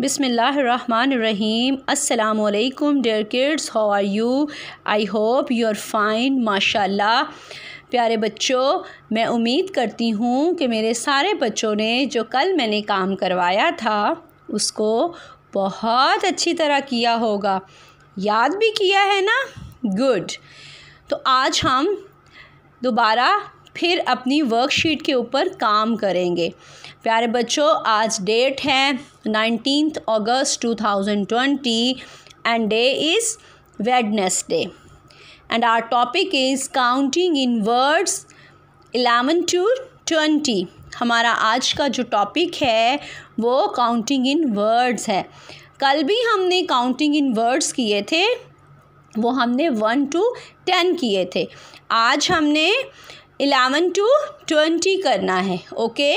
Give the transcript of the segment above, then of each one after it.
बिसमीम् अल्लाम dear kids how are you I hope you are fine माशाल्लाह प्यारे बच्चों मैं उम्मीद करती हूँ कि मेरे सारे बच्चों ने जो कल मैंने काम करवाया था उसको बहुत अच्छी तरह किया होगा याद भी किया है ना गुड तो आज हम दोबारा फिर अपनी वर्कशीट के ऊपर काम करेंगे प्यारे बच्चों आज डेट है नाइनटीन अगस्त 2020 day is Wednesday and our topic is counting in words eleven to twenty हमारा आज का जो टॉपिक है वो काउंटिंग इन वर्ड्स है कल भी हमने काउंटिंग इन वर्ड्स किए थे वो हमने वन टू टेन किए थे आज हमने इलेवन टू ट्वेंटी करना है ओके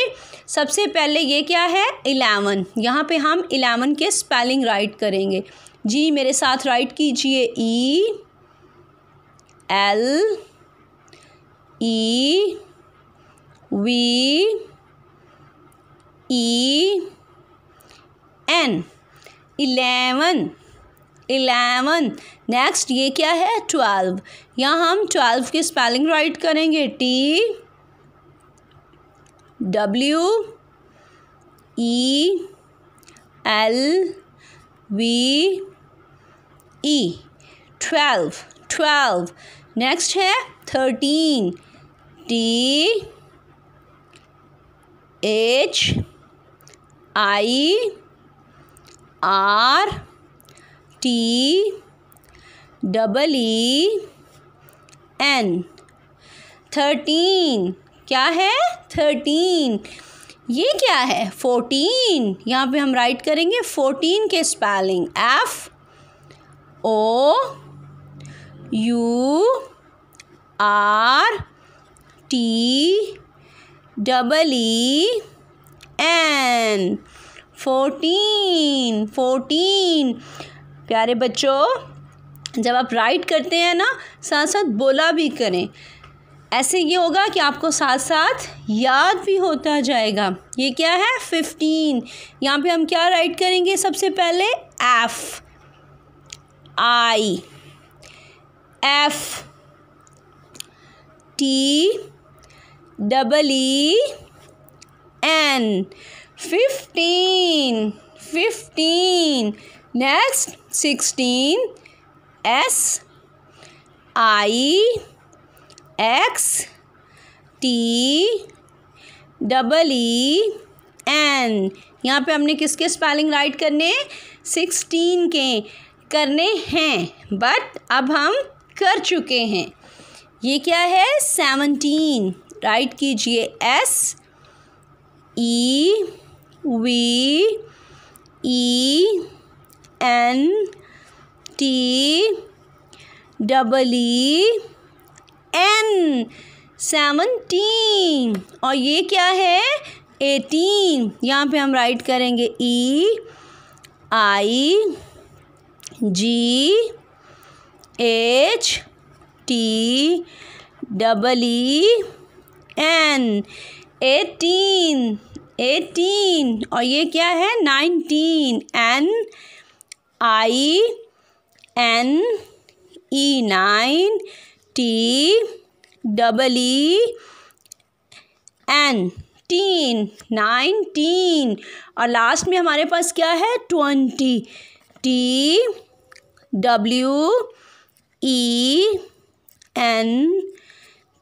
सबसे पहले ये क्या है इलेवन यहाँ पे हम इलेवन के स्पेलिंग राइट करेंगे जी मेरे साथ राइट कीजिए E L E V E N eleven eleven next ये क्या है ट्वेल्व यहाँ हम ट्वेल्व की स्पेलिंग राइट करेंगे T W E L V E twelve twelve next है thirteen T H I R T double E N thirteen क्या है थर्टीन ये क्या है फोर्टीन यहाँ पे हम राइट करेंगे फोर्टीन के spelling F O U R T double E N fourteen fourteen प्यारे बच्चों जब आप राइट करते हैं ना साथ साथ बोला भी करें ऐसे ये होगा कि आपको साथ साथ याद भी होता जाएगा ये क्या है फिफ्टीन यहाँ पे हम क्या राइट करेंगे सबसे पहले F I F T double E N fifteen fifteen next sixteen S I X T double E N यहाँ पे हमने किसके स्पेलिंग राइट करने सिक्सटीन के करने हैं बट अब हम कर चुके हैं ये क्या है सेवनटीन राइट कीजिए S E V E N T double E N seventeen और ये क्या है एटीन यहाँ पे हम राइट करेंगे E I G H T double E N eighteen eighteen और ये क्या है nineteen N I N E nine T double E N teen nineteen और लास्ट में हमारे पास क्या है twenty T W E N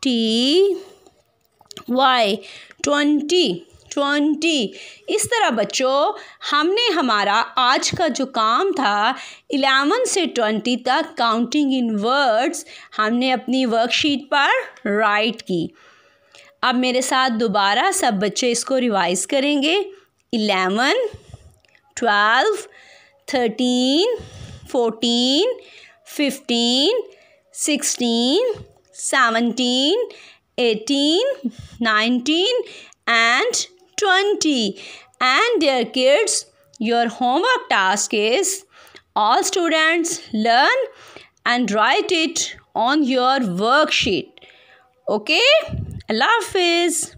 T Y twenty twenty इस तरह बच्चों हमने हमारा आज का जो काम था इलेवन से ट्वेंटी तक काउंटिंग इन वर्ड्स हमने अपनी वर्कशीट पर राइट की अब मेरे साथ दोबारा सब बच्चे इसको रिवाइज करेंगे eleven twelve thirteen fourteen fifteen sixteen seventeen eighteen nineteen and 20 and dear kids your homework task is all students learn and write it on your worksheet okay love is.